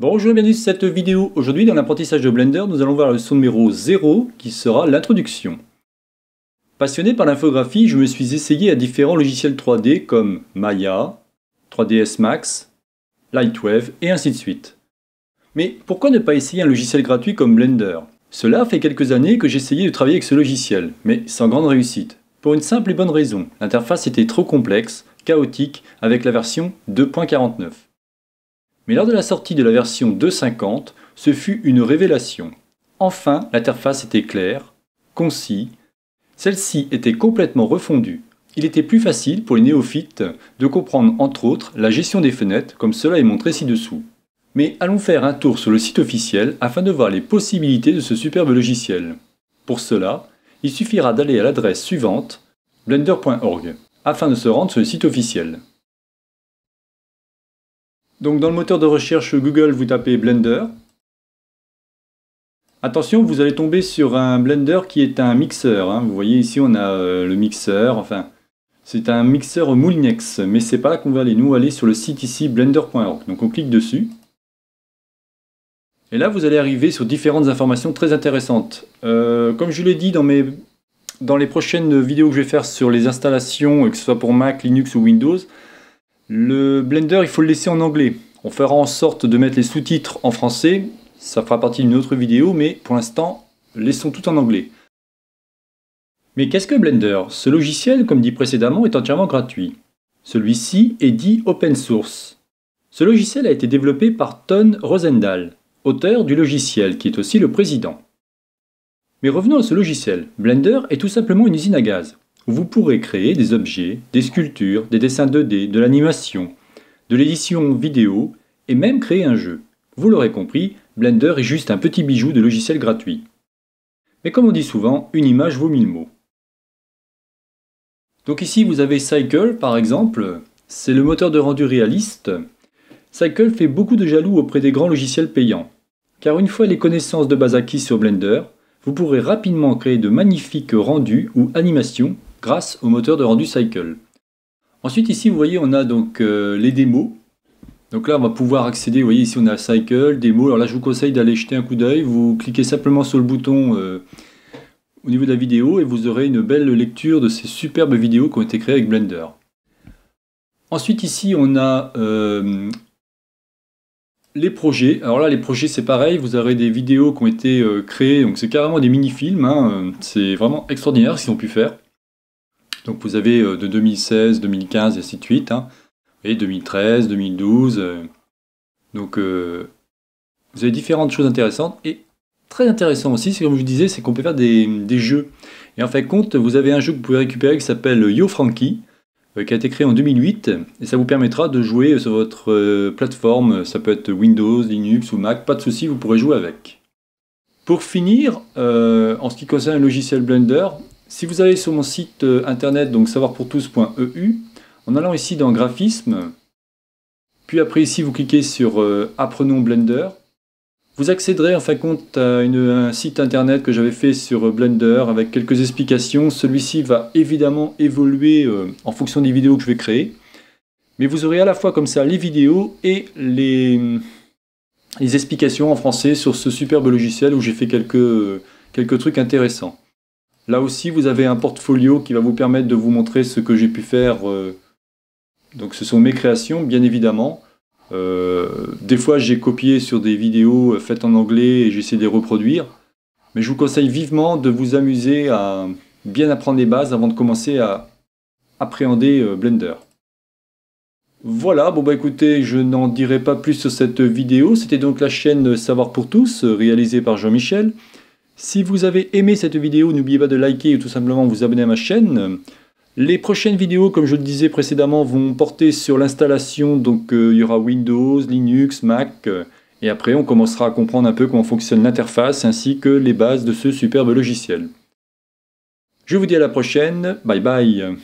Bonjour et bienvenue sur cette vidéo. Aujourd'hui dans l'apprentissage de Blender, nous allons voir le son numéro 0 qui sera l'introduction. Passionné par l'infographie, je me suis essayé à différents logiciels 3D comme Maya, 3ds Max, Lightwave et ainsi de suite. Mais pourquoi ne pas essayer un logiciel gratuit comme Blender Cela fait quelques années que j'essayais de travailler avec ce logiciel, mais sans grande réussite. Pour une simple et bonne raison, l'interface était trop complexe, chaotique, avec la version 2.49. Mais lors de la sortie de la version 2.50, ce fut une révélation. Enfin, l'interface était claire, concis. Celle-ci était complètement refondue. Il était plus facile pour les néophytes de comprendre entre autres la gestion des fenêtres comme cela est montré ci-dessous. Mais allons faire un tour sur le site officiel afin de voir les possibilités de ce superbe logiciel. Pour cela, il suffira d'aller à l'adresse suivante blender.org afin de se rendre sur le site officiel. Donc dans le moteur de recherche Google, vous tapez Blender. Attention, vous allez tomber sur un Blender qui est un mixeur. Hein. Vous voyez ici, on a euh, le mixeur, enfin... C'est un mixeur Moulinex, mais c'est pas là qu'on va aller. Nous, aller sur le site ici, blender.org. Donc on clique dessus. Et là, vous allez arriver sur différentes informations très intéressantes. Euh, comme je l'ai dit dans, dans les prochaines vidéos que je vais faire sur les installations, que ce soit pour Mac, Linux ou Windows, le Blender, il faut le laisser en anglais. On fera en sorte de mettre les sous-titres en français. Ça fera partie d'une autre vidéo, mais pour l'instant, laissons tout en anglais. Mais qu'est-ce que Blender Ce logiciel, comme dit précédemment, est entièrement gratuit. Celui-ci est dit open source. Ce logiciel a été développé par Ton Rosendahl, auteur du logiciel, qui est aussi le président. Mais revenons à ce logiciel. Blender est tout simplement une usine à gaz vous pourrez créer des objets, des sculptures, des dessins 2D, de l'animation, de l'édition vidéo et même créer un jeu. Vous l'aurez compris, Blender est juste un petit bijou de logiciel gratuit. Mais comme on dit souvent, une image vaut mille mots. Donc ici vous avez Cycle par exemple, c'est le moteur de rendu réaliste. Cycle fait beaucoup de jaloux auprès des grands logiciels payants, car une fois les connaissances de base acquises sur Blender, vous pourrez rapidement créer de magnifiques rendus ou animations grâce au moteur de rendu Cycle. Ensuite ici vous voyez on a donc euh, les démos. Donc là on va pouvoir accéder, vous voyez ici on a Cycle, démo. Alors là je vous conseille d'aller jeter un coup d'œil, vous cliquez simplement sur le bouton euh, au niveau de la vidéo et vous aurez une belle lecture de ces superbes vidéos qui ont été créées avec Blender. Ensuite ici on a euh, les projets. Alors là les projets c'est pareil, vous aurez des vidéos qui ont été créées, donc c'est carrément des mini-films, hein. c'est vraiment extraordinaire ce qu'ils ont pu faire. Donc vous avez euh, de 2016, 2015 et ainsi de suite. Hein. et 2013, 2012. Euh, donc euh, vous avez différentes choses intéressantes. Et très intéressant aussi, c'est comme je vous disais, c'est qu'on peut faire des, jeux. Et en fait compte, vous avez un jeu que vous pouvez récupérer qui s'appelle Yo Frankie, qui a été créé en 2008, et ça vous permettra de jouer sur votre plateforme, ça peut être Windows, Linux ou Mac, pas de souci, vous pourrez jouer avec. Pour finir, en ce qui concerne le logiciel Blender, si vous allez sur mon site euh, internet, donc savoirpourtous.eu, en allant ici dans Graphisme, puis après ici vous cliquez sur euh, Apprenons Blender, vous accéderez en fin de compte à un site internet que j'avais fait sur euh, Blender avec quelques explications. Celui-ci va évidemment évoluer en fonction des vidéos que je vais créer. Mais vous aurez à la fois comme ça les vidéos et les, explications en français sur ce superbe logiciel où j'ai fait quelques trucs intéressants. Là aussi, vous avez un portfolio qui va vous permettre de vous montrer ce que j'ai pu faire. Euh, donc ce sont mes créations, bien évidemment. Euh, des fois, j'ai copié sur des vidéos euh, faites en anglais et j'essaie de les reproduire. Mais je vous conseille vivement de vous amuser à bien apprendre les bases avant de commencer à appréhender Blender. Voilà, bon bah écoutez, je n'en dirai pas plus sur cette vidéo. C'était donc la chaîne Savoir pour tous, réalisée par Jean-Michel. Si vous avez aimé cette vidéo, n'oubliez pas de liker ou tout simplement vous abonner à ma chaîne. Les prochaines vidéos, comme je le disais précédemment, vont porter sur l'installation. Donc euh, il y aura Windows, Linux, Mac. Euh, et après, on commencera à comprendre un peu comment fonctionne l'interface ainsi que les bases de ce superbe logiciel. Je vous dis à la prochaine. Bye bye